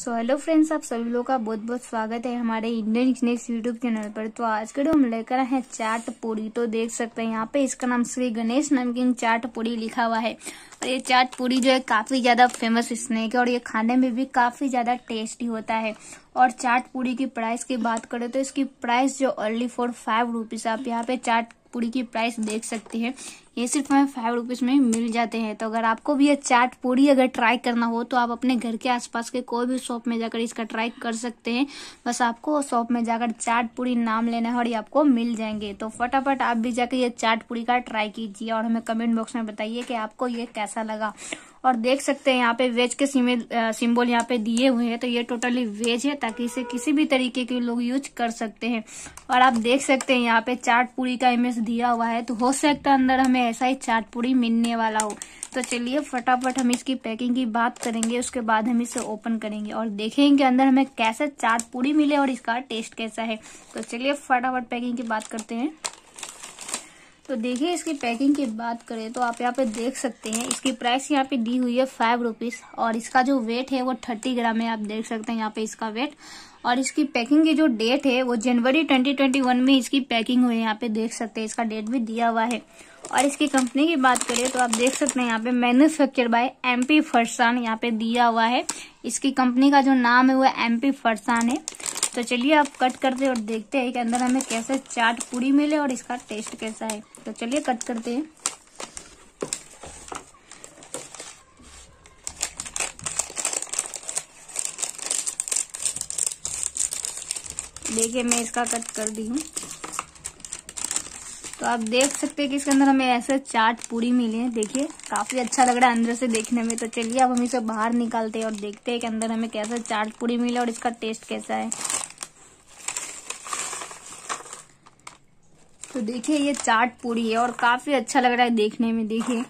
so hello friends आप सभी लोग का बहुत बहुत स्वागत है हमारे इंडियन स्नेक्स यूट्यूब चैनल पर तो आज के हम लेकर आए हैं चाट पूरी तो देख सकते हैं यहाँ पे इसका नाम श्री गणेश नमकीन चाट पूरी लिखा हुआ है और ये चाट पूरी जो है काफी ज्यादा फेमस स्नैक है और ये खाने में भी काफी ज्यादा टेस्टी होता है और चाट पूरी की प्राइस की बात करें तो इसकी प्राइस जो अर्ली फॉर फाइव रुपीज आप यहाँ पे चाट पूरी की प्राइस देख सकते हैं ये सिर्फ हमें फाइव रुपीज़ में मिल जाते हैं तो अगर आपको भी ये चाट पूरी अगर ट्राई करना हो तो आप अपने घर के आसपास के कोई भी शॉप में जाकर इसका ट्राई कर सकते हैं बस आपको शॉप में जाकर चाट पूरी नाम लेना है और ये आपको मिल जाएंगे तो फटाफट आप भी जाकर ये चाट पूरी का ट्राई कीजिए और हमें कमेंट बॉक्स में बताइए कि आपको ये कैसा लगा और देख सकते हैं यहाँ पे वेज के सिंबल यहाँ पे दिए हुए हैं तो ये टोटली वेज है ताकि इसे किसी भी तरीके के लोग यूज कर सकते हैं और आप देख सकते हैं यहाँ पे चाट पूरी का इमेज दिया हुआ है तो हो सकता है अंदर हमें ऐसा ही चाट पूरी मिलने वाला हो तो चलिए फटाफट हम इसकी पैकिंग की बात करेंगे उसके बाद हम इसे ओपन करेंगे और देखेंगे कि अंदर हमें कैसा चाट पूरी मिले और इसका टेस्ट कैसा है तो चलिए फटाफट पैकिंग की बात करते हैं तो देखिए इसकी पैकिंग की बात करें तो आप यहाँ पे देख सकते हैं इसकी प्राइस यहाँ पे दी हुई है फाइव रुपीज़ और इसका जो वेट है वो थर्टी ग्राम है आप देख सकते हैं यहाँ पे इसका वेट और इसकी पैकिंग की जो डेट है वो जनवरी 2021 में इसकी पैकिंग हुई है यहाँ पे देख सकते हैं इसका डेट भी दिया हुआ है और इसकी कंपनी की बात करें तो आप देख सकते हैं यहाँ पे मैन्युफैक्चर बाय एमपी फरसान यहाँ पे दिया हुआ है इसकी कंपनी का जो नाम है वो एमपी फरसान है तो चलिए आप कट करते हैं और देखते हैं कि अंदर हमें कैसे चाट पूरी मिले और इसका टेस्ट कैसा है तो चलिए कट करते हैं देखिए मैं इसका कट कर दी हूँ तो आप देख सकते हैं कि इसके अंदर हमें ऐसे चाट पूरी मिली है देखिए काफी अच्छा लग रहा है अंदर से देखने में तो चलिए अब हम इसे बाहर निकालते हैं और देखते हैं कि अंदर हमें कैसा चाट पूरी मिले और इसका टेस्ट कैसा है तो देखिए ये चाट पूरी है और काफी अच्छा लग रहा है देखने में देखिए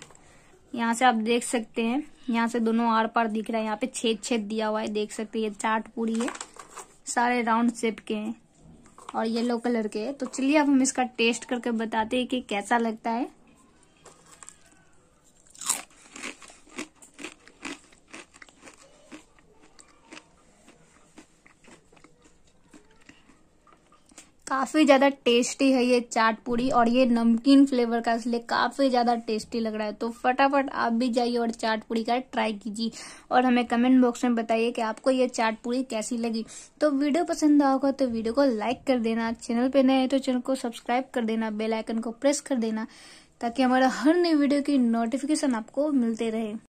यहाँ से आप देख सकते हैं यहाँ से दोनों आर पार दिख रहा है यहाँ पे छेद छेद दिया हुआ है देख सकते हैं ये चाट पूरी है सारे राउंड शेप के हैं और येलो कलर के है तो चलिए अब हम इसका टेस्ट करके बताते हैं कि कैसा लगता है काफी ज्यादा टेस्टी है ये चाट पूरी और ये नमकीन फ्लेवर का इसलिए काफी ज्यादा टेस्टी लग रहा है तो फटाफट आप भी जाइए और चाट पूरी का ट्राई कीजिए और हमें कमेंट बॉक्स में बताइए कि आपको ये चाट पूरी कैसी लगी तो वीडियो पसंद आओगा तो वीडियो को लाइक कर देना चैनल पे नए तो चैनल को सब्सक्राइब कर देना बेलाइकन को प्रेस कर देना ताकि हमारा हर नई वीडियो की नोटिफिकेशन आपको मिलते रहे